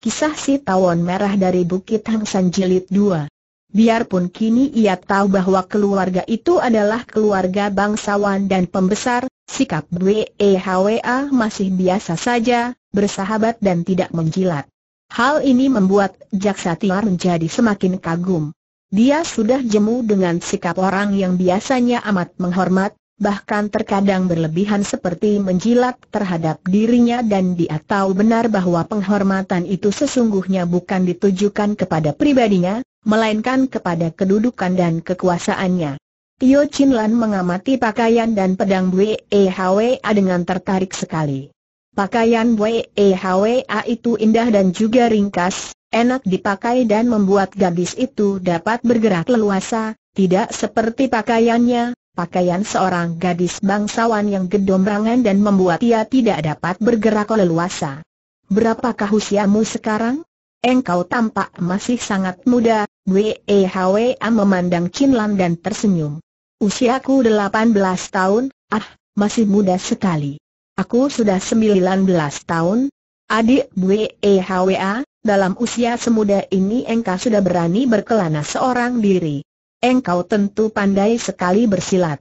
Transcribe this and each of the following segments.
Kisah si tawon merah dari Bukit Hang San Jilid 2 Biarpun kini ia tahu bahwa keluarga itu adalah keluarga bangsawan dan pembesar, sikap WEHWA masih biasa saja, bersahabat dan tidak menjilat. Hal ini membuat Jaksa Tiar menjadi semakin kagum. Dia sudah jemu dengan sikap orang yang biasanya amat menghormat, bahkan terkadang berlebihan seperti menjilat terhadap dirinya dan dia tahu benar bahwa penghormatan itu sesungguhnya bukan ditujukan kepada pribadinya, melainkan kepada kedudukan dan kekuasaannya. Tio Chin Lan mengamati pakaian dan pedang Bwe Hwa dengan tertarik sekali. Pakaian Bwe Hwa itu indah dan juga ringkas, enak dipakai dan membuat gadis itu dapat bergerak leluasa, tidak seperti pakaiannya, pakaian seorang gadis bangsawan yang gedombrangan dan membuat ia tidak dapat bergerak leluasa. Berapakah usiamu sekarang? Engkau tampak masih sangat muda, WEHWA memandang Chin dan tersenyum. Usiaku 18 tahun, ah, masih muda sekali. Aku sudah 19 tahun. Adik WEHWA, dalam usia semuda ini engkau sudah berani berkelana seorang diri engkau tentu pandai sekali bersilat.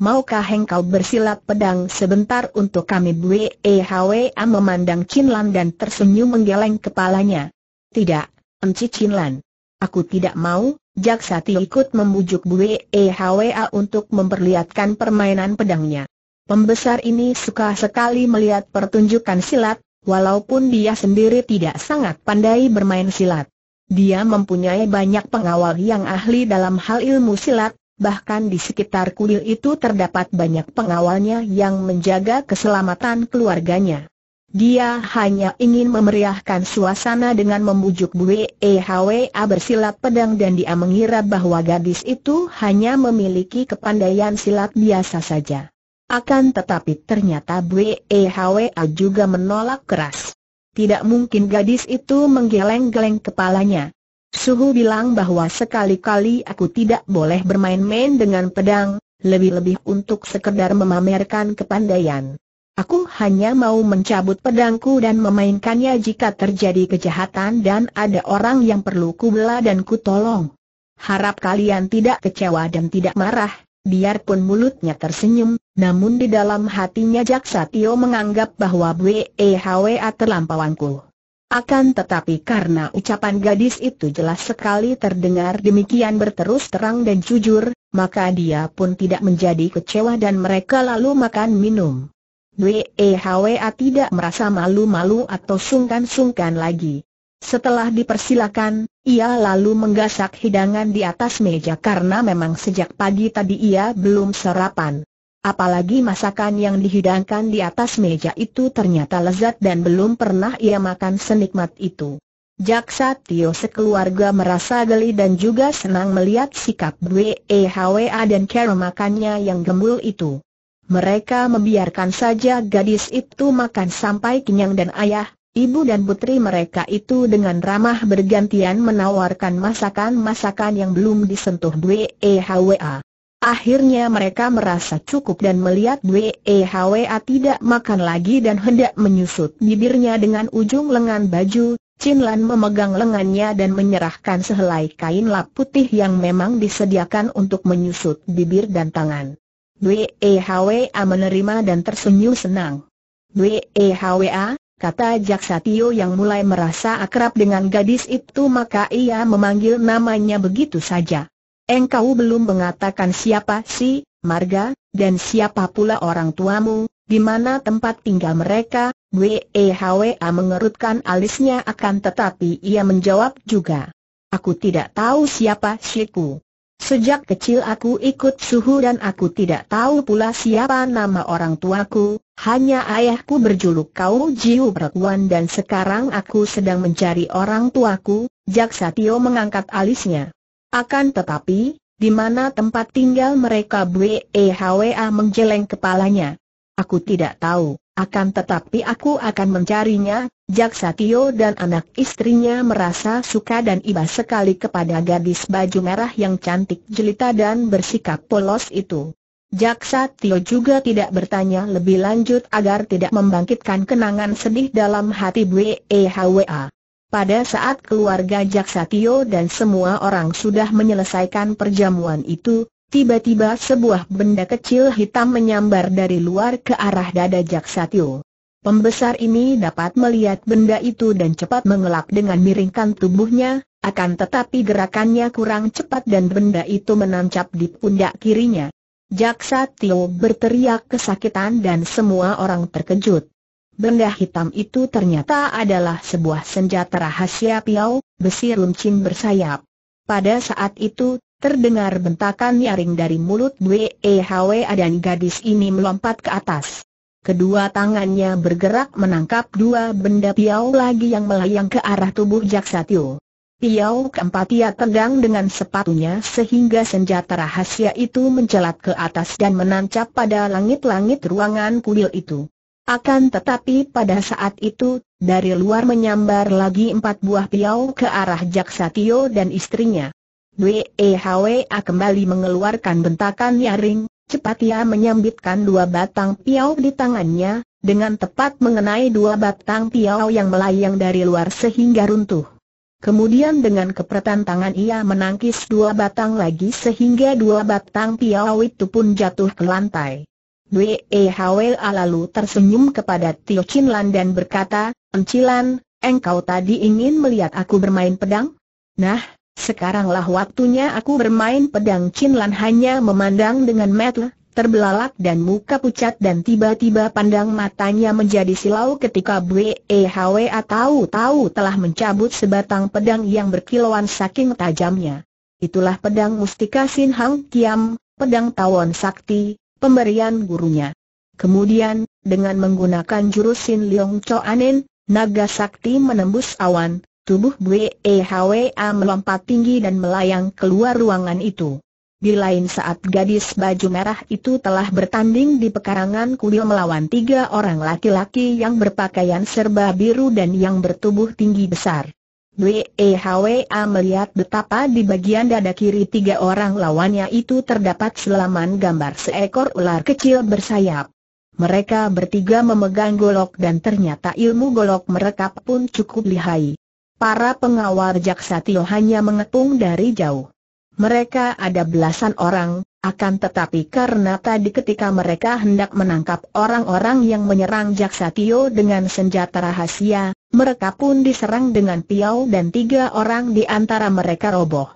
Maukah engkau bersilat pedang sebentar untuk kami Bwehwa eh, ah, memandang Cinlan dan tersenyum menggeleng kepalanya. Tidak, Enci Cinlan. Aku tidak mau, Ti ikut membujuk Bwehwa eh, ah, untuk memperlihatkan permainan pedangnya. Pembesar ini suka sekali melihat pertunjukan silat, walaupun dia sendiri tidak sangat pandai bermain silat. Dia mempunyai banyak pengawal yang ahli dalam hal ilmu silat, bahkan di sekitar kuil itu terdapat banyak pengawalnya yang menjaga keselamatan keluarganya. Dia hanya ingin memeriahkan suasana dengan membujuk Bu Ehwa bersilat pedang dan dia mengira bahwa gadis itu hanya memiliki kepandaian silat biasa saja. Akan tetapi ternyata Bu Ehwa juga menolak keras tidak mungkin gadis itu menggeleng-geleng kepalanya. Suhu bilang bahwa sekali-kali aku tidak boleh bermain-main dengan pedang, lebih-lebih untuk sekedar memamerkan kepandaian. Aku hanya mau mencabut pedangku dan memainkannya jika terjadi kejahatan dan ada orang yang perlu kubela dan kutolong. Harap kalian tidak kecewa dan tidak marah, Biarpun mulutnya tersenyum, namun di dalam hatinya Jaksa Tio menganggap bahwa WEHWA angkuh. Akan tetapi karena ucapan gadis itu jelas sekali terdengar demikian berterus terang dan jujur, maka dia pun tidak menjadi kecewa dan mereka lalu makan minum. WEHWA tidak merasa malu-malu atau sungkan-sungkan lagi. Setelah dipersilakan, ia lalu menggasak hidangan di atas meja karena memang sejak pagi tadi ia belum sarapan. Apalagi masakan yang dihidangkan di atas meja itu ternyata lezat dan belum pernah ia makan senikmat itu. Jaksa Tio sekeluarga merasa geli dan juga senang melihat sikap WEHWA dan cara makannya yang gembul itu. Mereka membiarkan saja gadis itu makan sampai kenyang dan ayah, Ibu dan putri mereka itu dengan ramah bergantian menawarkan masakan-masakan yang belum disentuh W e A. Akhirnya mereka merasa cukup dan melihat e W A tidak makan lagi dan hendak menyusut bibirnya dengan ujung lengan baju, Chin Lan memegang lengannya dan menyerahkan sehelai kain lap putih yang memang disediakan untuk menyusut bibir dan tangan. W e A menerima dan tersenyum senang. W A. Kata jaksa Tio yang mulai merasa akrab dengan gadis itu maka ia memanggil namanya begitu saja. Engkau belum mengatakan siapa si, Marga, dan siapa pula orang tuamu, di mana tempat tinggal mereka, WEHWA mengerutkan alisnya akan tetapi ia menjawab juga. Aku tidak tahu siapa siku. Sejak kecil aku ikut suhu dan aku tidak tahu pula siapa nama orang tuaku, hanya ayahku berjuluk kau Jiu Perkuan dan sekarang aku sedang mencari orang tuaku, Jaksa Tio mengangkat alisnya. Akan tetapi, di mana tempat tinggal mereka BEHWA menjeleng kepalanya. Aku tidak tahu. Akan tetapi aku akan mencarinya, Jaksa Tio dan anak istrinya merasa suka dan iba sekali kepada gadis baju merah yang cantik jelita dan bersikap polos itu. Jaksa Tio juga tidak bertanya lebih lanjut agar tidak membangkitkan kenangan sedih dalam hati BEHWA. Pada saat keluarga Jaksa Tio dan semua orang sudah menyelesaikan perjamuan itu, Tiba-tiba sebuah benda kecil hitam menyambar dari luar ke arah dada Jaksa Tio. Pembesar ini dapat melihat benda itu dan cepat mengelak dengan miringkan tubuhnya, akan tetapi gerakannya kurang cepat dan benda itu menancap di pundak kirinya. Jaksa Tio berteriak kesakitan dan semua orang terkejut. Benda hitam itu ternyata adalah sebuah senjata rahasia Piau, besi runcing bersayap. Pada saat itu, Terdengar bentakan nyaring dari mulut Dwe dan gadis ini melompat ke atas. Kedua tangannya bergerak menangkap dua benda piau lagi yang melayang ke arah tubuh Jaksa Tio. Piau keempat ia tendang dengan sepatunya sehingga senjata rahasia itu mencelat ke atas dan menancap pada langit-langit ruangan kuil itu. Akan tetapi pada saat itu, dari luar menyambar lagi empat buah piau ke arah Jaksa Tio dan istrinya. WEHWA kembali mengeluarkan bentakan nyaring, cepat ia menyambitkan dua batang piau di tangannya, dengan tepat mengenai dua batang piau yang melayang dari luar sehingga runtuh. Kemudian dengan kepretan tangan ia menangkis dua batang lagi sehingga dua batang piau itu pun jatuh ke lantai. Wehwa lalu tersenyum kepada Tio Chin Lan dan berkata, Encilan, engkau tadi ingin melihat aku bermain pedang? Nah, Sekaranglah waktunya aku bermain pedang Chin Lan hanya memandang dengan metel, terbelalak dan muka pucat dan tiba-tiba pandang matanya menjadi silau ketika BEHWA tahu-tahu telah mencabut sebatang pedang yang berkilauan saking tajamnya. Itulah pedang Mustika Sin Hang Kiam, pedang Tawon Sakti, pemberian gurunya. Kemudian, dengan menggunakan jurus Sin Leong Cho Anin, naga sakti menembus awan, Tubuh e A melompat tinggi dan melayang keluar ruangan itu. Di lain saat gadis baju merah itu telah bertanding di pekarangan kuil melawan tiga orang laki-laki yang berpakaian serba biru dan yang bertubuh tinggi besar. E A melihat betapa di bagian dada kiri tiga orang lawannya itu terdapat selaman gambar seekor ular kecil bersayap. Mereka bertiga memegang golok dan ternyata ilmu golok mereka pun cukup lihai. Para pengawal jaksa Tio hanya mengepung dari jauh. Mereka ada belasan orang, akan tetapi karena tadi ketika mereka hendak menangkap orang-orang yang menyerang Jaksa Tio dengan senjata rahasia, mereka pun diserang dengan piau dan tiga orang di antara mereka roboh.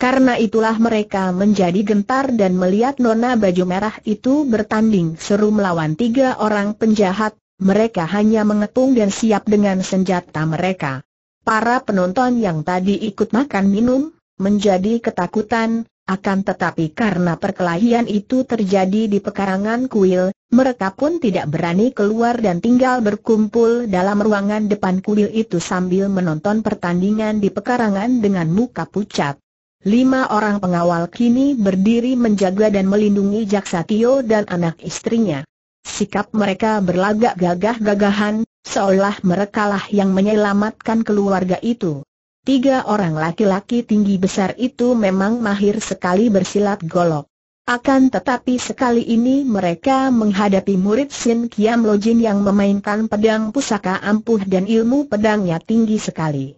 Karena itulah mereka menjadi gentar dan melihat nona baju merah itu bertanding seru melawan tiga orang penjahat, mereka hanya mengepung dan siap dengan senjata mereka. Para penonton yang tadi ikut makan minum, menjadi ketakutan, akan tetapi karena perkelahian itu terjadi di pekarangan kuil, mereka pun tidak berani keluar dan tinggal berkumpul dalam ruangan depan kuil itu sambil menonton pertandingan di pekarangan dengan muka pucat. Lima orang pengawal kini berdiri menjaga dan melindungi Jaksa Tio dan anak istrinya. Sikap mereka berlagak gagah-gagahan, seolah merekalah yang menyelamatkan keluarga itu. Tiga orang laki-laki tinggi besar itu memang mahir sekali bersilat golok. Akan tetapi sekali ini mereka menghadapi murid Sin Kiam Lojin yang memainkan pedang pusaka ampuh dan ilmu pedangnya tinggi sekali.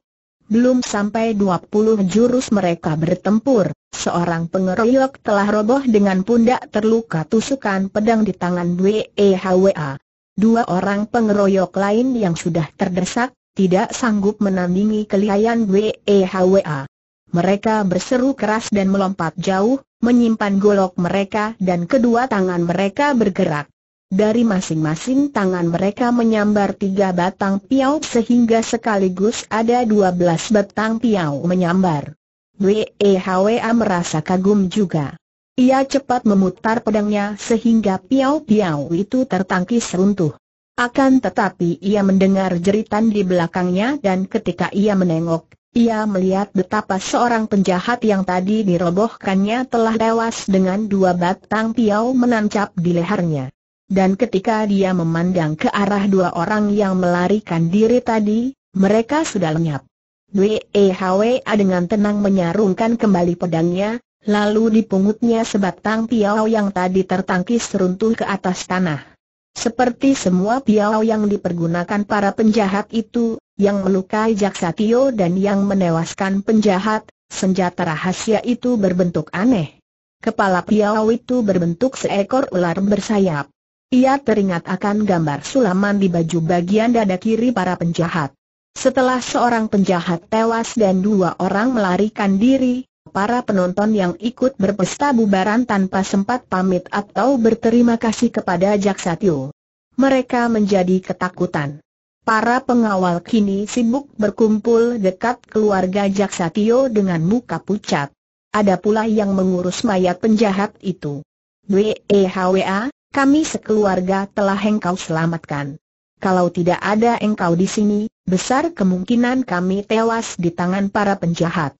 Belum sampai 20 jurus mereka bertempur, seorang pengeroyok telah roboh dengan pundak terluka tusukan pedang di tangan Wei Dua orang pengeroyok lain yang sudah terdesak, tidak sanggup menandingi kelihayan WEHWA. Mereka berseru keras dan melompat jauh, menyimpan golok mereka dan kedua tangan mereka bergerak. Dari masing-masing tangan mereka menyambar tiga batang piau sehingga sekaligus ada dua belas batang piau menyambar. WEHWA merasa kagum juga. Ia cepat memutar pedangnya sehingga piau-piau itu tertangkis runtuh. Akan tetapi ia mendengar jeritan di belakangnya dan ketika ia menengok, ia melihat betapa seorang penjahat yang tadi dirobohkannya telah tewas dengan dua batang piau menancap di lehernya. Dan ketika dia memandang ke arah dua orang yang melarikan diri tadi, mereka sudah lenyap. Wehwa dengan tenang menyarungkan kembali pedangnya, lalu dipungutnya sebatang piau yang tadi tertangkis runtuh ke atas tanah. Seperti semua piau yang dipergunakan para penjahat itu, yang melukai Jaksa Tio dan yang menewaskan penjahat, senjata rahasia itu berbentuk aneh. Kepala piau itu berbentuk seekor ular bersayap. Ia teringat akan gambar sulaman di baju bagian dada kiri para penjahat. Setelah seorang penjahat tewas dan dua orang melarikan diri, Para penonton yang ikut berpesta bubaran tanpa sempat pamit atau berterima kasih kepada Jaksa Tio. Mereka menjadi ketakutan. Para pengawal kini sibuk berkumpul dekat keluarga Jaksa Tio dengan muka pucat. Ada pula yang mengurus mayat penjahat itu. WEHWA, kami sekeluarga telah engkau selamatkan. Kalau tidak ada engkau di sini, besar kemungkinan kami tewas di tangan para penjahat.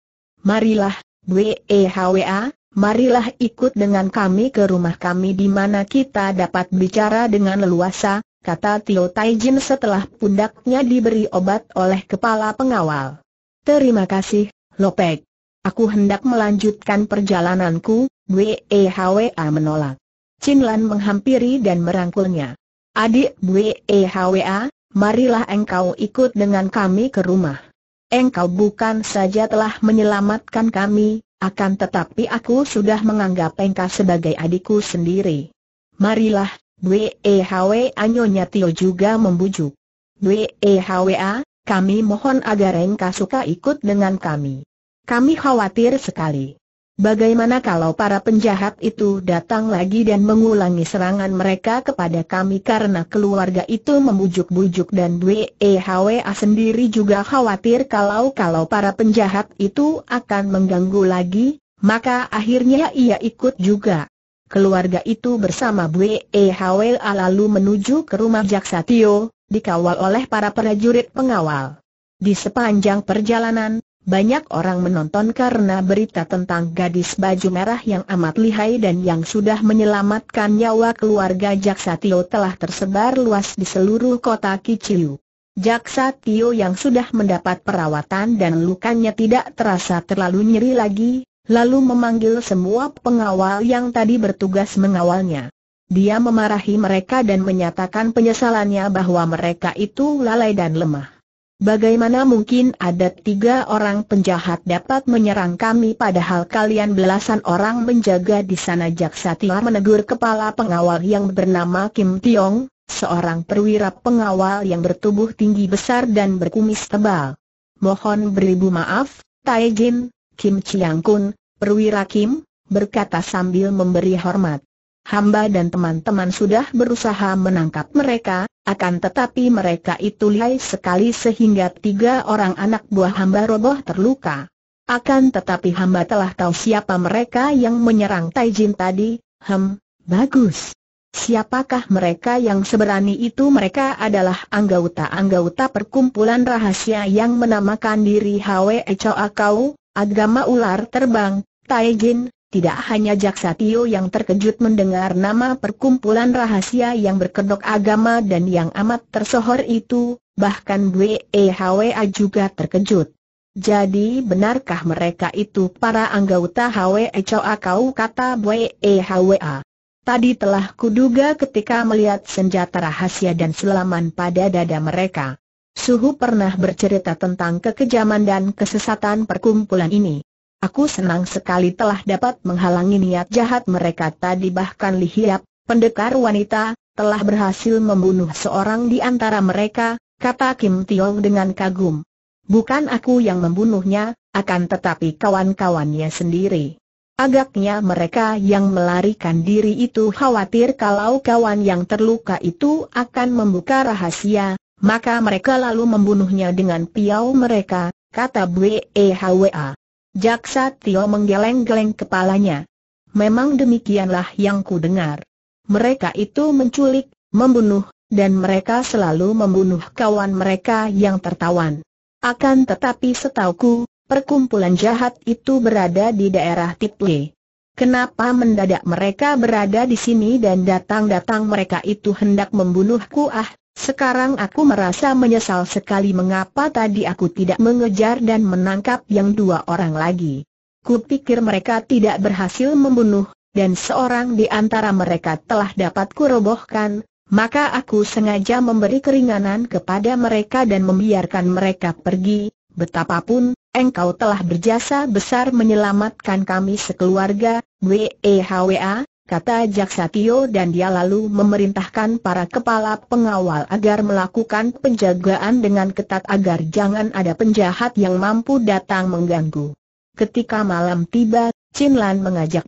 Marilah, Wehwa, marilah ikut dengan kami ke rumah kami di mana kita dapat bicara dengan leluasa, kata Tio Taijin setelah pundaknya diberi obat oleh kepala pengawal. Terima kasih, Lopek. Aku hendak melanjutkan perjalananku, WEHWA menolak. Chin menghampiri dan merangkulnya. Adik WEHWA, marilah engkau ikut dengan kami ke rumah engkau bukan saja telah menyelamatkan kami, akan tetapi aku sudah menganggap engkau sebagai adikku sendiri. Marilah, Bwehwa Anyonya Tio juga membujuk. Bwehwa, kami mohon agar engkau suka ikut dengan kami. Kami khawatir sekali. Bagaimana kalau para penjahat itu datang lagi dan mengulangi serangan mereka kepada kami karena keluarga itu membujuk-bujuk dan WEHWA sendiri juga khawatir kalau-kalau para penjahat itu akan mengganggu lagi, maka akhirnya ia ikut juga. Keluarga itu bersama WEHWA lalu menuju ke rumah Jaksa Tio, dikawal oleh para prajurit pengawal. Di sepanjang perjalanan, banyak orang menonton karena berita tentang gadis baju merah yang amat lihai dan yang sudah menyelamatkan nyawa keluarga Jaksa Tio telah tersebar luas di seluruh kota Kiciu. Jaksa Tio yang sudah mendapat perawatan dan lukanya tidak terasa terlalu nyeri lagi, lalu memanggil semua pengawal yang tadi bertugas mengawalnya. Dia memarahi mereka dan menyatakan penyesalannya bahwa mereka itu lalai dan lemah. Bagaimana mungkin ada tiga orang penjahat dapat menyerang kami padahal kalian belasan orang menjaga di sana Jaksa Tia menegur kepala pengawal yang bernama Kim Tiong, seorang perwira pengawal yang bertubuh tinggi besar dan berkumis tebal. Mohon beribu maaf, Tai Jin, Kim Chiang Kun, perwira Kim, berkata sambil memberi hormat hamba dan teman-teman sudah berusaha menangkap mereka, akan tetapi mereka itu lihai sekali sehingga tiga orang anak buah hamba roboh terluka. Akan tetapi hamba telah tahu siapa mereka yang menyerang Taijin tadi, hem, bagus. Siapakah mereka yang seberani itu mereka adalah anggota-anggota perkumpulan rahasia yang menamakan diri Hwe Choa Kau, agama ular terbang, Taijin, tidak hanya Jaksa Tio yang terkejut mendengar nama perkumpulan rahasia yang berkedok agama dan yang amat tersohor itu, bahkan WEHWA juga terkejut. Jadi benarkah mereka itu para anggota HWE Coa kau kata WEHWA? Tadi telah kuduga ketika melihat senjata rahasia dan selaman pada dada mereka. Suhu pernah bercerita tentang kekejaman dan kesesatan perkumpulan ini. Aku senang sekali telah dapat menghalangi niat jahat mereka tadi bahkan Li Hiap, pendekar wanita, telah berhasil membunuh seorang di antara mereka, kata Kim Tiong dengan kagum. Bukan aku yang membunuhnya, akan tetapi kawan-kawannya sendiri. Agaknya mereka yang melarikan diri itu khawatir kalau kawan yang terluka itu akan membuka rahasia, maka mereka lalu membunuhnya dengan piau mereka, kata BEHWA. Jaksa Tio menggeleng-geleng kepalanya. Memang demikianlah yang ku dengar. Mereka itu menculik, membunuh, dan mereka selalu membunuh kawan mereka yang tertawan. Akan tetapi setauku, perkumpulan jahat itu berada di daerah Tiple. Kenapa mendadak mereka berada di sini dan datang-datang mereka itu hendak membunuhku ah, sekarang aku merasa menyesal sekali mengapa tadi aku tidak mengejar dan menangkap yang dua orang lagi. Kupikir mereka tidak berhasil membunuh, dan seorang di antara mereka telah dapat kurobohkan, maka aku sengaja memberi keringanan kepada mereka dan membiarkan mereka pergi, betapapun, engkau telah berjasa besar menyelamatkan kami sekeluarga, WEHWA, kata Jaksa Tio dan dia lalu memerintahkan para kepala pengawal agar melakukan penjagaan dengan ketat agar jangan ada penjahat yang mampu datang mengganggu. Ketika malam tiba, Chin Lan mengajak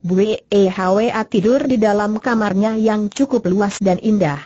E Hwa tidur di dalam kamarnya yang cukup luas dan indah.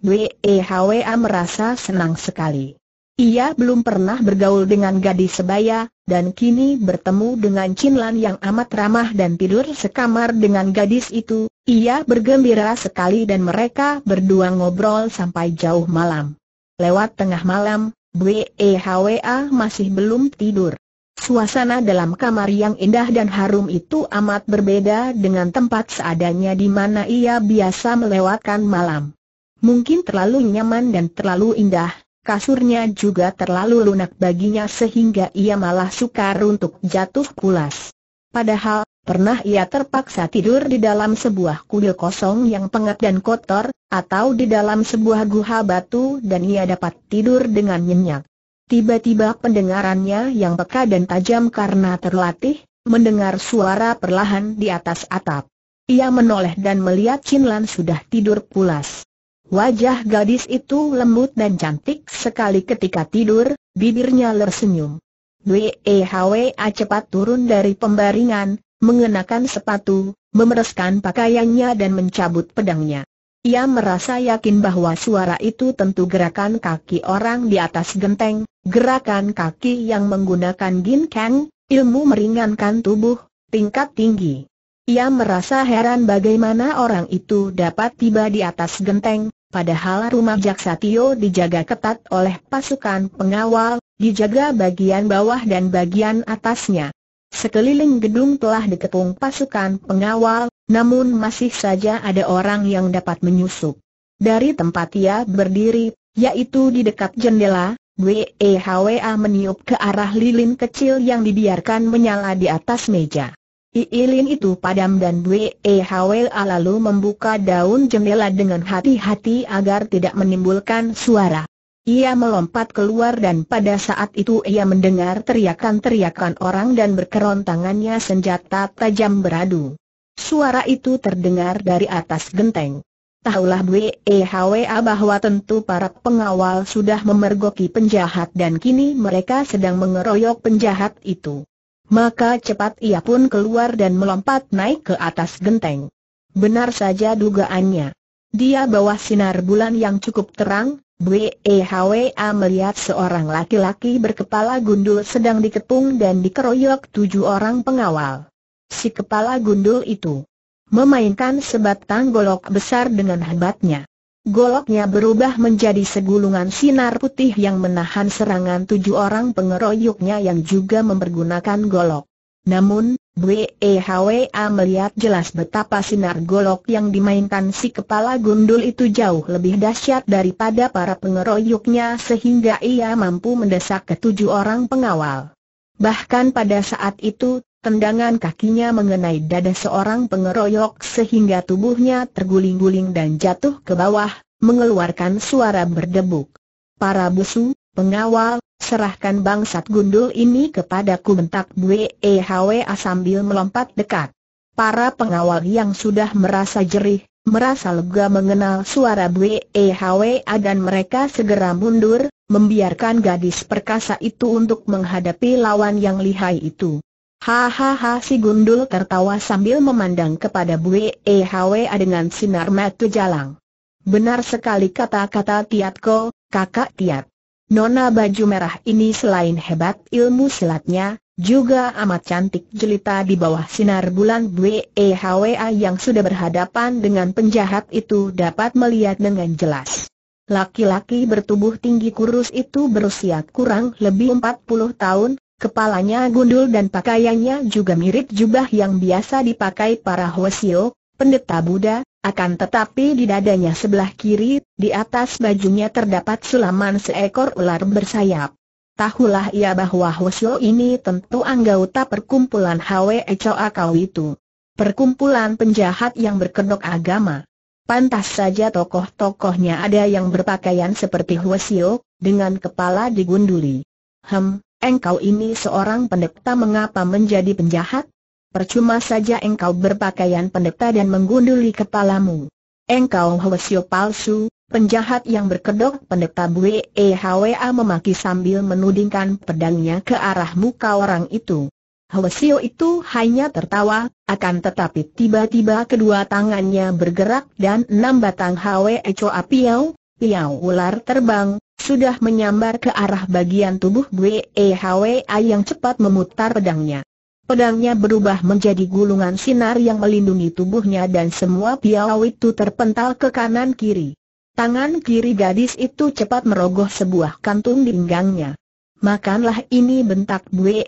Bwe Hwa merasa senang sekali. Ia belum pernah bergaul dengan gadis sebaya, dan kini bertemu dengan Chin yang amat ramah dan tidur sekamar dengan gadis itu, ia bergembira sekali dan mereka berdua ngobrol sampai jauh malam. Lewat tengah malam, BEHWA masih belum tidur. Suasana dalam kamar yang indah dan harum itu amat berbeda dengan tempat seadanya di mana ia biasa melewatkan malam. Mungkin terlalu nyaman dan terlalu indah, Kasurnya juga terlalu lunak baginya sehingga ia malah sukar untuk jatuh pulas. Padahal, pernah ia terpaksa tidur di dalam sebuah kuil kosong yang pengap dan kotor, atau di dalam sebuah guha batu dan ia dapat tidur dengan nyenyak. Tiba-tiba pendengarannya yang peka dan tajam karena terlatih, mendengar suara perlahan di atas atap. Ia menoleh dan melihat Chin Lan sudah tidur pulas. Wajah gadis itu lembut dan cantik sekali ketika tidur, bibirnya tersenyum. Wehwa cepat turun dari pembaringan, mengenakan sepatu, memereskan pakaiannya dan mencabut pedangnya. Ia merasa yakin bahwa suara itu tentu gerakan kaki orang di atas genteng, gerakan kaki yang menggunakan ginkang, ilmu meringankan tubuh, tingkat tinggi. Ia merasa heran bagaimana orang itu dapat tiba di atas genteng, Padahal rumah Jaksa Tio dijaga ketat oleh pasukan pengawal, dijaga bagian bawah dan bagian atasnya. Sekeliling gedung telah dikepung pasukan pengawal, namun masih saja ada orang yang dapat menyusup. Dari tempat ia berdiri, yaitu di dekat jendela, WEHWA meniup ke arah lilin kecil yang dibiarkan menyala di atas meja. Iilin itu padam dan e Hwl lalu membuka daun jendela dengan hati-hati agar tidak menimbulkan suara. Ia melompat keluar dan pada saat itu ia mendengar teriakan-teriakan orang dan berkerontangannya senjata tajam beradu. Suara itu terdengar dari atas genteng. Tahulah WEHWA bahwa tentu para pengawal sudah memergoki penjahat dan kini mereka sedang mengeroyok penjahat itu. Maka cepat ia pun keluar dan melompat naik ke atas genteng. Benar saja dugaannya. Dia bawah sinar bulan yang cukup terang, BEHWA melihat seorang laki-laki berkepala gundul sedang dikepung dan dikeroyok tujuh orang pengawal. Si kepala gundul itu memainkan sebatang golok besar dengan hebatnya. Goloknya berubah menjadi segulungan sinar putih yang menahan serangan tujuh orang pengeroyoknya yang juga mempergunakan golok. Namun, BEHWA melihat jelas betapa sinar golok yang dimainkan si kepala gundul itu jauh lebih dahsyat daripada para pengeroyoknya sehingga ia mampu mendesak ketujuh orang pengawal. Bahkan pada saat itu, Tendangan kakinya mengenai dada seorang pengeroyok sehingga tubuhnya terguling-guling dan jatuh ke bawah, mengeluarkan suara berdebuk. Para busu, pengawal, serahkan bangsat gundul ini kepadaku bentak e Hwa sambil melompat dekat. Para pengawal yang sudah merasa jerih, merasa lega mengenal suara e dan mereka segera mundur, membiarkan gadis perkasa itu untuk menghadapi lawan yang lihai itu. Hahaha si gundul tertawa sambil memandang kepada W A dengan sinar mata jalang. Benar sekali kata-kata Tiatko, kakak Tiat. Nona baju merah ini selain hebat ilmu silatnya, juga amat cantik jelita di bawah sinar bulan W A yang sudah berhadapan dengan penjahat itu dapat melihat dengan jelas. Laki-laki bertubuh tinggi kurus itu berusia kurang lebih 40 tahun, Kepalanya gundul dan pakaiannya juga mirip jubah yang biasa dipakai para Hwasio, pendeta Buddha, akan tetapi di dadanya sebelah kiri, di atas bajunya terdapat sulaman seekor ular bersayap. Tahulah ia bahwa Hwasio ini tentu anggota perkumpulan Hwe kau itu. Perkumpulan penjahat yang berkedok agama. Pantas saja tokoh-tokohnya ada yang berpakaian seperti Hwasio, dengan kepala digunduli. Hem, Engkau ini seorang pendeta mengapa menjadi penjahat? Percuma saja engkau berpakaian pendeta dan menggunduli kepalamu. Engkau Hwasyo palsu, penjahat yang berkedok pendeta. Bue e A memaki sambil menudingkan pedangnya ke arah muka orang itu. Hwasyo itu hanya tertawa, akan tetapi tiba-tiba kedua tangannya bergerak dan enam batang Hwe Eco Piau, Piau ular terbang, sudah menyambar ke arah bagian tubuh W yang cepat memutar pedangnya. Pedangnya berubah menjadi gulungan sinar yang melindungi tubuhnya dan semua piau itu terpental ke kanan kiri. Tangan kiri gadis itu cepat merogoh sebuah kantung di pinggangnya. Makanlah ini bentak W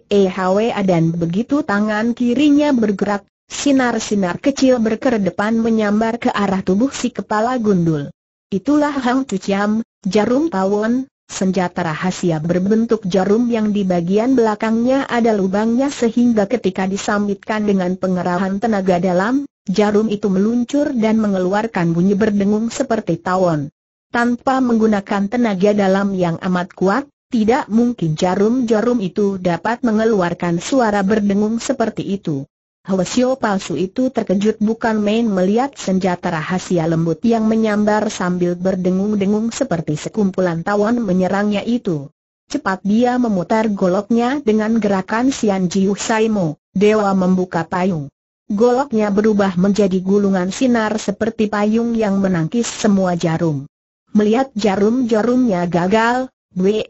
dan begitu tangan kirinya bergerak, sinar-sinar kecil berkedepan menyambar ke arah tubuh si kepala gundul. Itulah Hang Tuciam, jarum pawon, senjata rahasia berbentuk jarum yang di bagian belakangnya ada lubangnya sehingga ketika disambitkan dengan pengerahan tenaga dalam, jarum itu meluncur dan mengeluarkan bunyi berdengung seperti tawon. Tanpa menggunakan tenaga dalam yang amat kuat, tidak mungkin jarum-jarum itu dapat mengeluarkan suara berdengung seperti itu. Hwasyo palsu itu terkejut bukan main melihat senjata rahasia lembut yang menyambar sambil berdengung-dengung seperti sekumpulan tawon menyerangnya itu. Cepat dia memutar goloknya dengan gerakan Sian Jiu Saimo, dewa membuka payung. Goloknya berubah menjadi gulungan sinar seperti payung yang menangkis semua jarum. Melihat jarum-jarumnya gagal, Hwa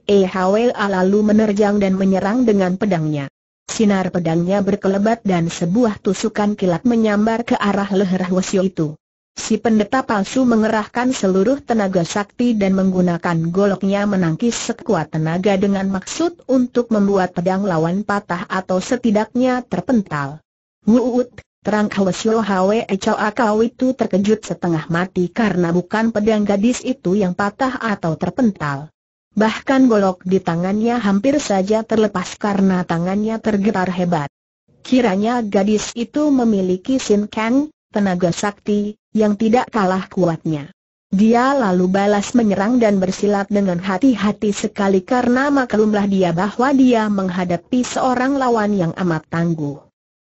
lalu menerjang dan menyerang dengan pedangnya. Sinar pedangnya berkelebat dan sebuah tusukan kilat menyambar ke arah leher Hwasyo itu. Si pendeta palsu mengerahkan seluruh tenaga sakti dan menggunakan goloknya menangkis sekuat tenaga dengan maksud untuk membuat pedang lawan patah atau setidaknya terpental. Wuut, terang Hwasyo Hwe Akaw itu terkejut setengah mati karena bukan pedang gadis itu yang patah atau terpental. Bahkan golok di tangannya hampir saja terlepas karena tangannya tergetar hebat. Kiranya gadis itu memiliki Sin Kang, tenaga sakti, yang tidak kalah kuatnya. Dia lalu balas menyerang dan bersilat dengan hati-hati sekali karena maklumlah dia bahwa dia menghadapi seorang lawan yang amat tangguh.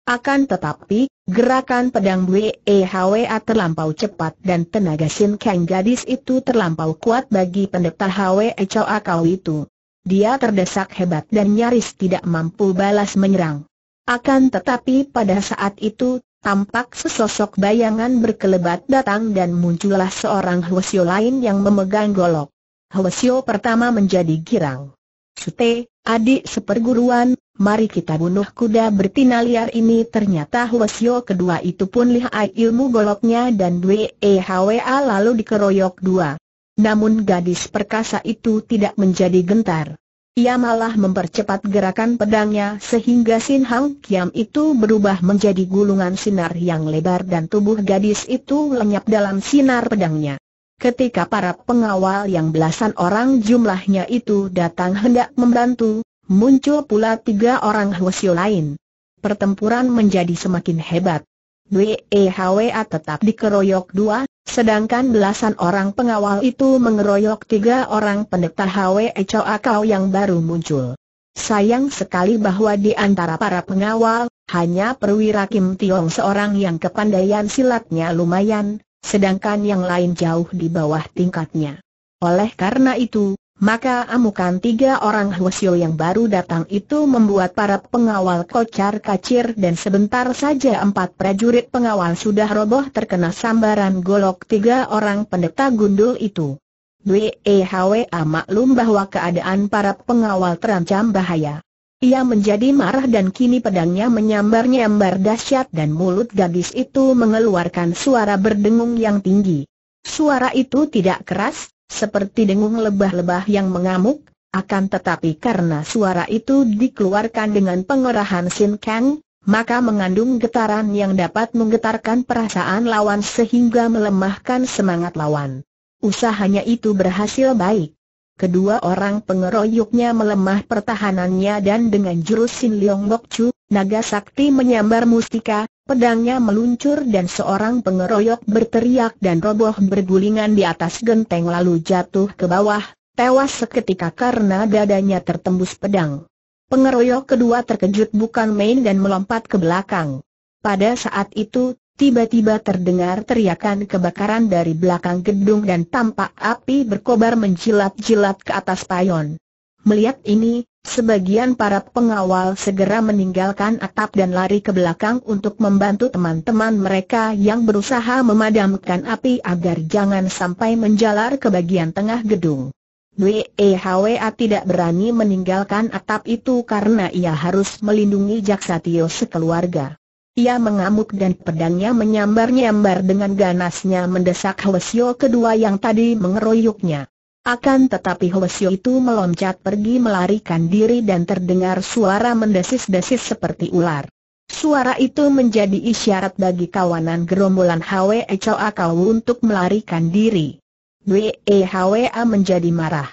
Akan tetapi, Gerakan pedang A terlampau cepat dan tenaga Sin Kang gadis itu terlampau kuat bagi pendeta Hwa Choa Kau itu. Dia terdesak hebat dan nyaris tidak mampu balas menyerang. Akan tetapi pada saat itu, tampak sesosok bayangan berkelebat datang dan muncullah seorang Hwasyo lain yang memegang golok. Hwasyo pertama menjadi girang. Sute, adik seperguruan, mari kita bunuh kuda bertina liar ini ternyata Huasio kedua itu pun lihai ilmu goloknya dan Dwe e Hwa lalu dikeroyok dua. Namun gadis perkasa itu tidak menjadi gentar. Ia malah mempercepat gerakan pedangnya sehingga Sin Hang Kiam itu berubah menjadi gulungan sinar yang lebar dan tubuh gadis itu lenyap dalam sinar pedangnya. Ketika para pengawal yang belasan orang jumlahnya itu datang hendak membantu, Muncul pula tiga orang Hwasyo lain. Pertempuran menjadi semakin hebat. WEHWA e tetap dikeroyok dua, sedangkan belasan orang pengawal itu mengeroyok tiga orang pendeta HWE Choa Kau yang baru muncul. Sayang sekali bahwa di antara para pengawal, hanya perwira Kim Tiong seorang yang kepandaian silatnya lumayan, sedangkan yang lain jauh di bawah tingkatnya. Oleh karena itu, maka amukan tiga orang Hwasyo yang baru datang itu membuat para pengawal kocar kacir dan sebentar saja empat prajurit pengawal sudah roboh terkena sambaran golok tiga orang pendeta gundul itu. WEHWA ah, maklum bahwa keadaan para pengawal terancam bahaya. Ia menjadi marah dan kini pedangnya menyambar-nyambar dahsyat dan mulut gadis itu mengeluarkan suara berdengung yang tinggi. Suara itu tidak keras, seperti dengung lebah-lebah yang mengamuk, akan tetapi karena suara itu dikeluarkan dengan pengerahan Sin Kang, maka mengandung getaran yang dapat menggetarkan perasaan lawan sehingga melemahkan semangat lawan. Usahanya itu berhasil baik. Kedua orang pengeroyoknya melemah pertahanannya dan dengan jurus Sin Leong Bok Chu, naga sakti menyambar mustika, Pedangnya meluncur dan seorang pengeroyok berteriak dan roboh bergulingan di atas genteng lalu jatuh ke bawah, tewas seketika karena dadanya tertembus pedang. Pengeroyok kedua terkejut bukan main dan melompat ke belakang. Pada saat itu, tiba-tiba terdengar teriakan kebakaran dari belakang gedung dan tampak api berkobar menjilat-jilat ke atas payon. Melihat ini, sebagian para pengawal segera meninggalkan atap dan lari ke belakang untuk membantu teman-teman mereka yang berusaha memadamkan api agar jangan sampai menjalar ke bagian tengah gedung. WEHWA tidak berani meninggalkan atap itu karena ia harus melindungi Jaksa Tio sekeluarga. Ia mengamuk dan pedangnya menyambar-nyambar dengan ganasnya mendesak Hwasyo kedua yang tadi mengeroyoknya. Akan tetapi Hwasyo itu meloncat pergi melarikan diri dan terdengar suara mendesis-desis seperti ular. Suara itu menjadi isyarat bagi kawanan gerombolan Hwe Choa Kau untuk melarikan diri. Wee A menjadi marah.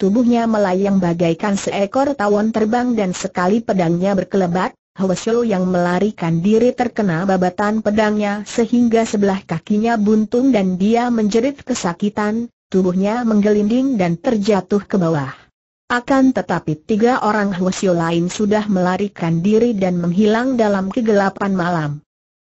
Tubuhnya melayang bagaikan seekor tawon terbang dan sekali pedangnya berkelebat, Hwasyo yang melarikan diri terkena babatan pedangnya sehingga sebelah kakinya buntung dan dia menjerit kesakitan, tubuhnya menggelinding dan terjatuh ke bawah. Akan tetapi tiga orang Huosio lain sudah melarikan diri dan menghilang dalam kegelapan malam.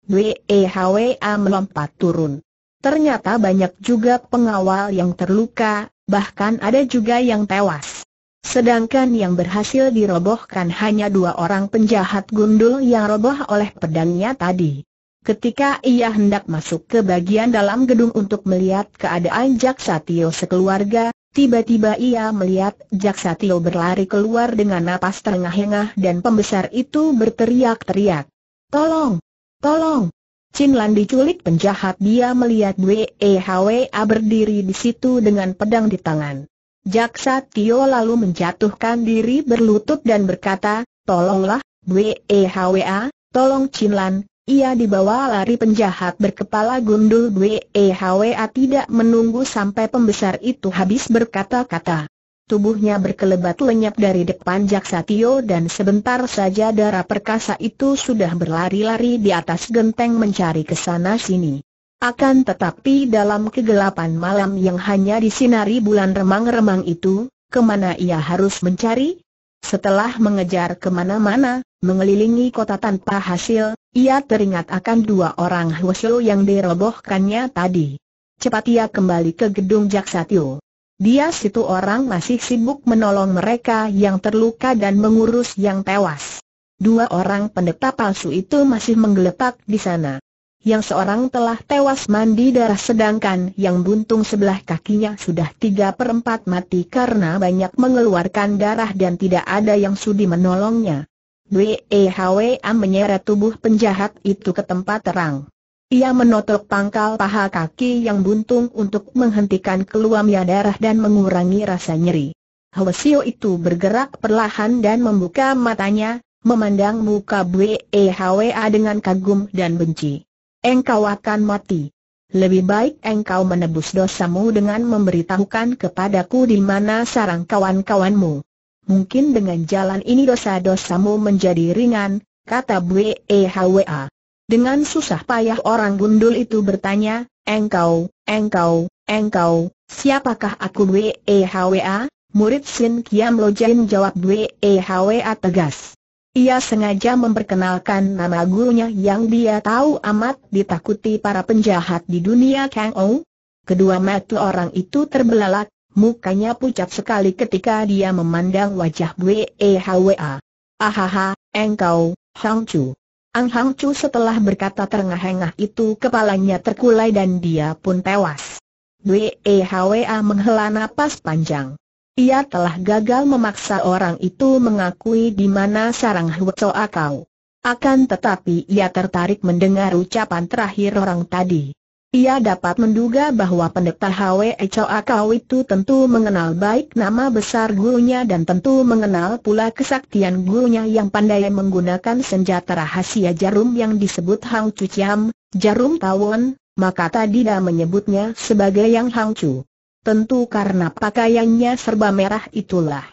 WEHWA melompat turun. Ternyata banyak juga pengawal yang terluka, bahkan ada juga yang tewas. Sedangkan yang berhasil dirobohkan hanya dua orang penjahat gundul yang roboh oleh pedangnya tadi. Ketika ia hendak masuk ke bagian dalam gedung untuk melihat keadaan jaksa Tio sekeluarga, tiba-tiba ia melihat jaksa Tio berlari keluar dengan napas terengah-engah dan pembesar itu berteriak-teriak. Tolong! Tolong! Chin Lan diculik penjahat dia melihat WEHWA berdiri di situ dengan pedang di tangan. Jaksa Tio lalu menjatuhkan diri berlutut dan berkata, Tolonglah, WEHWA, tolong Chin Lan, ia dibawa lari penjahat berkepala gundul Wehwa tidak menunggu sampai pembesar itu habis berkata-kata. Tubuhnya berkelebat lenyap dari depan jaksa Tio dan sebentar saja darah perkasa itu sudah berlari-lari di atas genteng mencari ke sana sini. Akan tetapi dalam kegelapan malam yang hanya disinari bulan remang-remang itu, kemana ia harus mencari? Setelah mengejar kemana-mana, mengelilingi kota tanpa hasil, ia teringat akan dua orang Hwasyo yang dirobohkannya tadi. Cepat ia kembali ke gedung Jaksa Tio. Dia situ orang masih sibuk menolong mereka yang terluka dan mengurus yang tewas. Dua orang pendeta palsu itu masih menggeletak di sana yang seorang telah tewas mandi darah sedangkan yang buntung sebelah kakinya sudah tiga per empat mati karena banyak mengeluarkan darah dan tidak ada yang sudi menolongnya. Wehwa menyeret tubuh penjahat itu ke tempat terang. Ia menotok pangkal paha kaki yang buntung untuk menghentikan keluarnya darah dan mengurangi rasa nyeri. Hwasio itu bergerak perlahan dan membuka matanya, memandang muka Wehwa dengan kagum dan benci engkau akan mati. Lebih baik engkau menebus dosamu dengan memberitahukan kepadaku di mana sarang kawan-kawanmu. Mungkin dengan jalan ini dosa-dosamu menjadi ringan, kata Bwehwa. Dengan susah payah orang gundul itu bertanya, engkau, engkau, engkau, siapakah aku Bwehwa? Murid Sin Kiam Lojain jawab Bwehwa tegas. Ia sengaja memperkenalkan nama gurunya yang dia tahu amat ditakuti para penjahat di dunia Kang Ou. Kedua mata orang itu terbelalak, mukanya pucat sekali ketika dia memandang wajah e Wehwa. Ahaha, engkau, Hang Chu. Ang Hang Chu setelah berkata terengah-engah itu kepalanya terkulai dan dia pun tewas. E Wehwa menghela nafas panjang. Ia telah gagal memaksa orang itu mengakui di mana sarang Huo kau. Akan tetapi ia tertarik mendengar ucapan terakhir orang tadi. Ia dapat menduga bahwa pendeta Hwe Choa Kau itu tentu mengenal baik nama besar gurunya dan tentu mengenal pula kesaktian gurunya yang pandai menggunakan senjata rahasia jarum yang disebut Hang Chu Chiam, jarum tawon, maka tadi dia menyebutnya sebagai Yang Hang Chu. Tentu karena pakaiannya serba merah itulah.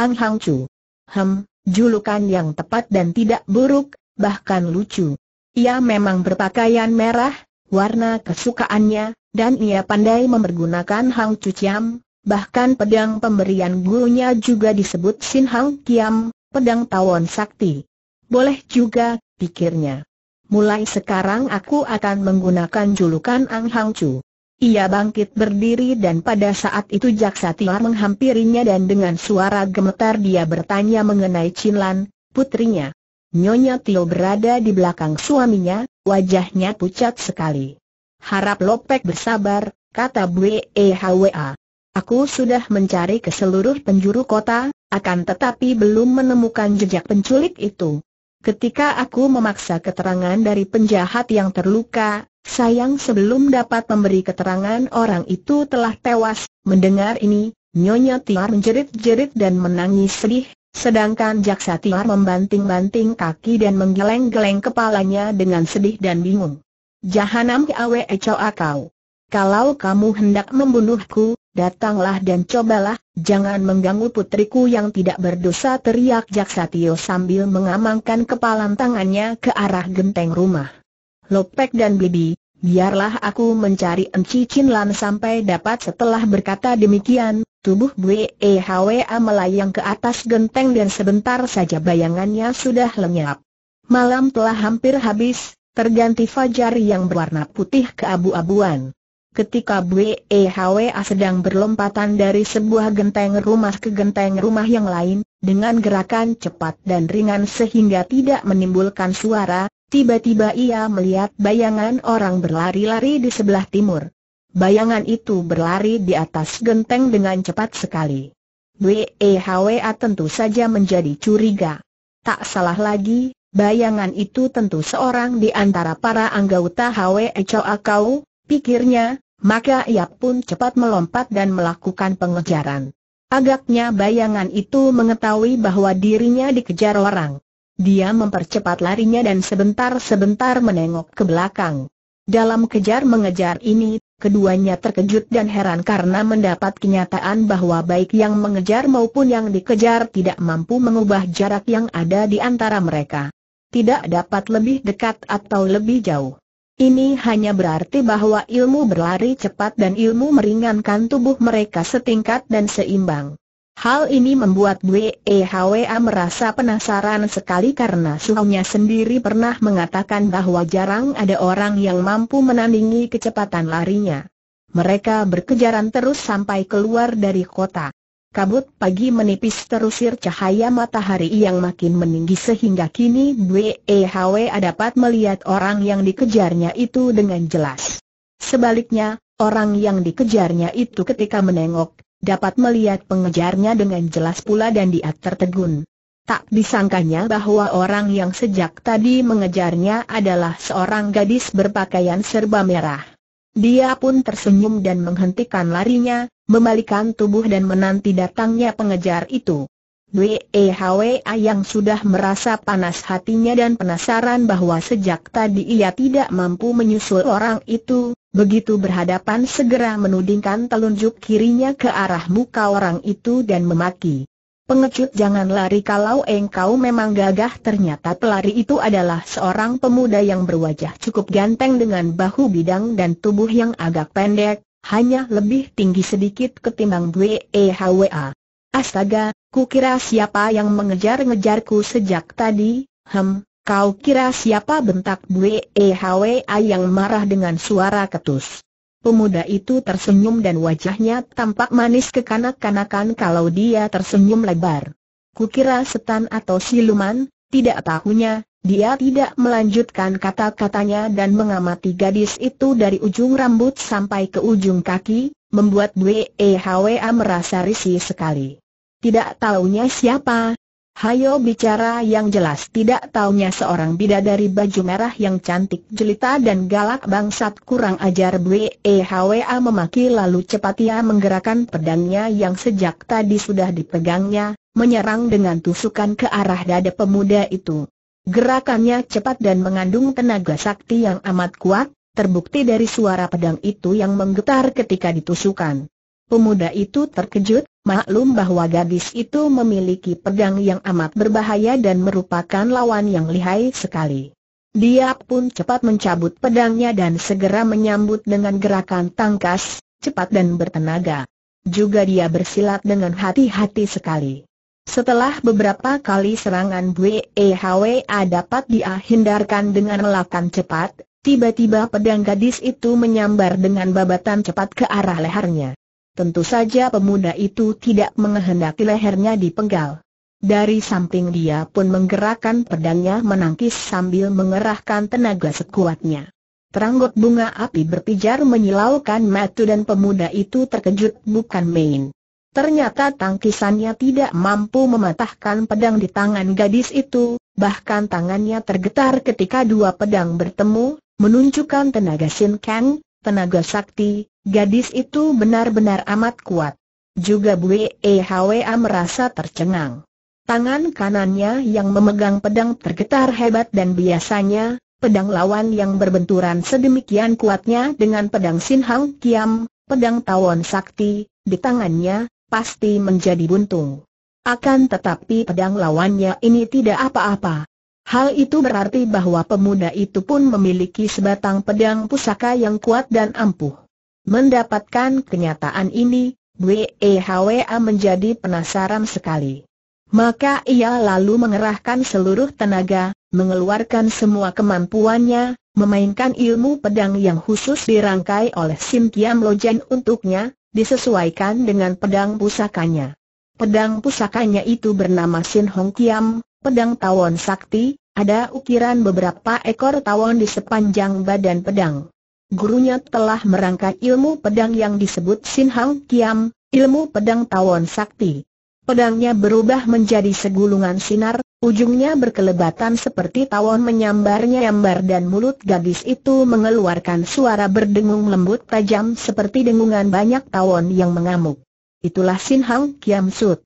Ang Hang Chu. Hem, julukan yang tepat dan tidak buruk, bahkan lucu. Ia memang berpakaian merah, warna kesukaannya, dan ia pandai mempergunakan Hang Chu Chiam, bahkan pedang pemberian gurunya juga disebut Sin Hang Kiam, pedang tawon sakti. Boleh juga, pikirnya. Mulai sekarang aku akan menggunakan julukan Ang Hang Chu. Ia bangkit berdiri dan pada saat itu Jaksa Tiar menghampirinya dan dengan suara gemetar dia bertanya mengenai Chin putrinya. Nyonya Tio berada di belakang suaminya, wajahnya pucat sekali. Harap Lopek bersabar, kata BEHWA. Aku sudah mencari ke seluruh penjuru kota, akan tetapi belum menemukan jejak penculik itu. Ketika aku memaksa keterangan dari penjahat yang terluka, Sayang sebelum dapat memberi keterangan orang itu telah tewas, mendengar ini, Nyonya Tiar menjerit-jerit dan menangis sedih, sedangkan Jaksa Tiar membanting-banting kaki dan menggeleng-geleng kepalanya dengan sedih dan bingung. Jahanam awe coa kau. Kalau kamu hendak membunuhku, datanglah dan cobalah, jangan mengganggu putriku yang tidak berdosa teriak Jaksa Tio sambil mengamankan kepalan tangannya ke arah genteng rumah. Lopek dan Bibi, biarlah aku mencari Enci Chin Lan sampai dapat setelah berkata demikian, tubuh E A melayang ke atas genteng dan sebentar saja bayangannya sudah lenyap. Malam telah hampir habis, terganti fajar yang berwarna putih keabu-abuan. Ketika E A sedang berlompatan dari sebuah genteng rumah ke genteng rumah yang lain, dengan gerakan cepat dan ringan sehingga tidak menimbulkan suara, Tiba-tiba ia melihat bayangan orang berlari-lari di sebelah timur. Bayangan itu berlari di atas genteng dengan cepat sekali. WEHWA tentu saja menjadi curiga. Tak salah lagi, bayangan itu tentu seorang di antara para anggota e kau, pikirnya, maka ia pun cepat melompat dan melakukan pengejaran. Agaknya bayangan itu mengetahui bahwa dirinya dikejar orang. Dia mempercepat larinya dan sebentar-sebentar menengok ke belakang. Dalam kejar-mengejar ini, keduanya terkejut dan heran karena mendapat kenyataan bahwa baik yang mengejar maupun yang dikejar tidak mampu mengubah jarak yang ada di antara mereka. Tidak dapat lebih dekat atau lebih jauh. Ini hanya berarti bahwa ilmu berlari cepat dan ilmu meringankan tubuh mereka setingkat dan seimbang. Hal ini membuat WEHWA merasa penasaran sekali karena suhunya sendiri pernah mengatakan bahwa jarang ada orang yang mampu menandingi kecepatan larinya. Mereka berkejaran terus sampai keluar dari kota. Kabut pagi menipis terusir cahaya matahari yang makin meninggi sehingga kini WEHWA dapat melihat orang yang dikejarnya itu dengan jelas. Sebaliknya, orang yang dikejarnya itu ketika menengok, dapat melihat pengejarnya dengan jelas pula dan dia tertegun. Tak disangkanya bahwa orang yang sejak tadi mengejarnya adalah seorang gadis berpakaian serba merah. Dia pun tersenyum dan menghentikan larinya, membalikan tubuh dan menanti datangnya pengejar itu. Wehwa yang sudah merasa panas hatinya dan penasaran bahwa sejak tadi ia tidak mampu menyusul orang itu, Begitu berhadapan segera menudingkan telunjuk kirinya ke arah muka orang itu dan memaki. Pengecut jangan lari kalau engkau memang gagah ternyata pelari itu adalah seorang pemuda yang berwajah cukup ganteng dengan bahu bidang dan tubuh yang agak pendek, hanya lebih tinggi sedikit ketimbang Wehwa. Astaga, kukira siapa yang mengejar-ngejarku sejak tadi, hem, Kau kira siapa bentak Bwe yang marah dengan suara ketus? Pemuda itu tersenyum dan wajahnya tampak manis kekanak-kanakan kalau dia tersenyum lebar. Kukira setan atau siluman, tidak tahunya, dia tidak melanjutkan kata-katanya dan mengamati gadis itu dari ujung rambut sampai ke ujung kaki, membuat Bwe merasa risih sekali. Tidak tahunya siapa, Hayo bicara yang jelas tidak taunya seorang bidadari baju merah yang cantik jelita dan galak bangsat kurang ajar BEHWA memaki lalu cepat ia menggerakkan pedangnya yang sejak tadi sudah dipegangnya, menyerang dengan tusukan ke arah dada pemuda itu. Gerakannya cepat dan mengandung tenaga sakti yang amat kuat, terbukti dari suara pedang itu yang menggetar ketika ditusukan. Pemuda itu terkejut, Maklum bahwa gadis itu memiliki pedang yang amat berbahaya dan merupakan lawan yang lihai sekali. Dia pun cepat mencabut pedangnya dan segera menyambut dengan gerakan tangkas, cepat dan bertenaga. Juga dia bersilat dengan hati-hati sekali. Setelah beberapa kali serangan BEHWA dapat dia hindarkan dengan melakukan cepat, tiba-tiba pedang gadis itu menyambar dengan babatan cepat ke arah lehernya. Tentu saja pemuda itu tidak menghendaki lehernya dipenggal. Dari samping dia pun menggerakkan pedangnya menangkis sambil mengerahkan tenaga sekuatnya. Teranggut bunga api berpijar menyilaukan Matu dan pemuda itu terkejut bukan main. Ternyata tangkisannya tidak mampu mematahkan pedang di tangan gadis itu, bahkan tangannya tergetar ketika dua pedang bertemu, menunjukkan tenaga Sin Kang, tenaga sakti, gadis itu benar-benar amat kuat. Juga Bue Hwa merasa tercengang. Tangan kanannya yang memegang pedang tergetar hebat dan biasanya, pedang lawan yang berbenturan sedemikian kuatnya dengan pedang Sin Hang Kiam, pedang tawon sakti, di tangannya, pasti menjadi buntung. Akan tetapi pedang lawannya ini tidak apa-apa, Hal itu berarti bahwa pemuda itu pun memiliki sebatang pedang pusaka yang kuat dan ampuh. Mendapatkan kenyataan ini, WEHWA menjadi penasaran sekali. Maka ia lalu mengerahkan seluruh tenaga, mengeluarkan semua kemampuannya, memainkan ilmu pedang yang khusus dirangkai oleh Sim Kiam Lojen untuknya, disesuaikan dengan pedang pusakanya. Pedang pusakanya itu bernama Sin Hong Kiam, Pedang tawon sakti, ada ukiran beberapa ekor tawon di sepanjang badan pedang. Gurunya telah merangkai ilmu pedang yang disebut Sin Hang Kiam, ilmu pedang tawon sakti. Pedangnya berubah menjadi segulungan sinar, ujungnya berkelebatan seperti tawon menyambar-nyambar dan mulut gadis itu mengeluarkan suara berdengung lembut tajam seperti dengungan banyak tawon yang mengamuk. Itulah Sin Hang Kiam Sut.